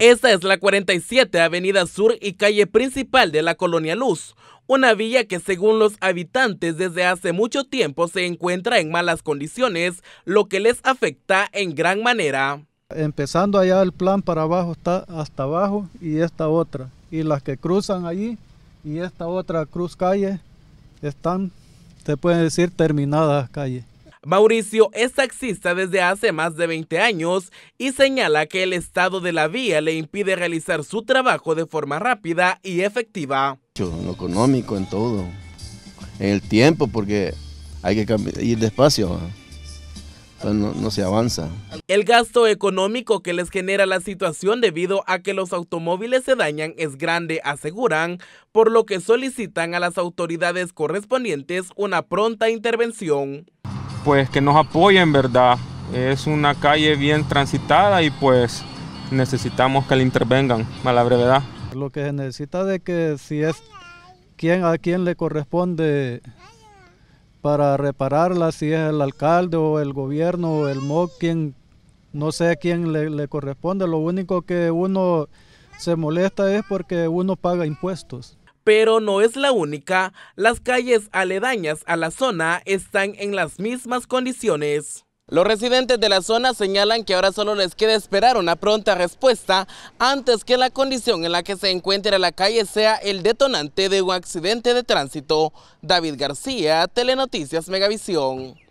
Esta es la 47 Avenida Sur y calle principal de la Colonia Luz, una villa que según los habitantes desde hace mucho tiempo se encuentra en malas condiciones, lo que les afecta en gran manera. Empezando allá el plan para abajo está hasta abajo y esta otra, y las que cruzan allí y esta otra cruz calle están, se puede decir, terminadas calles. Mauricio es taxista desde hace más de 20 años y señala que el estado de la vía le impide realizar su trabajo de forma rápida y efectiva. lo económico, en todo, en el tiempo, porque hay que ir despacio. No, no, se avanza. El gasto económico que les genera la situación debido a que los automóviles se dañan es grande, aseguran, por lo que solicitan a las autoridades correspondientes una pronta intervención pues que nos apoyen, ¿verdad? Es una calle bien transitada y pues necesitamos que le intervengan a la brevedad. Lo que se necesita de que si es quién a quien le corresponde para repararla, si es el alcalde o el gobierno o el MOC, quien, no sé a quién le, le corresponde. Lo único que uno se molesta es porque uno paga impuestos. Pero no es la única, las calles aledañas a la zona están en las mismas condiciones. Los residentes de la zona señalan que ahora solo les queda esperar una pronta respuesta antes que la condición en la que se encuentra la calle sea el detonante de un accidente de tránsito. David García, Telenoticias Megavisión.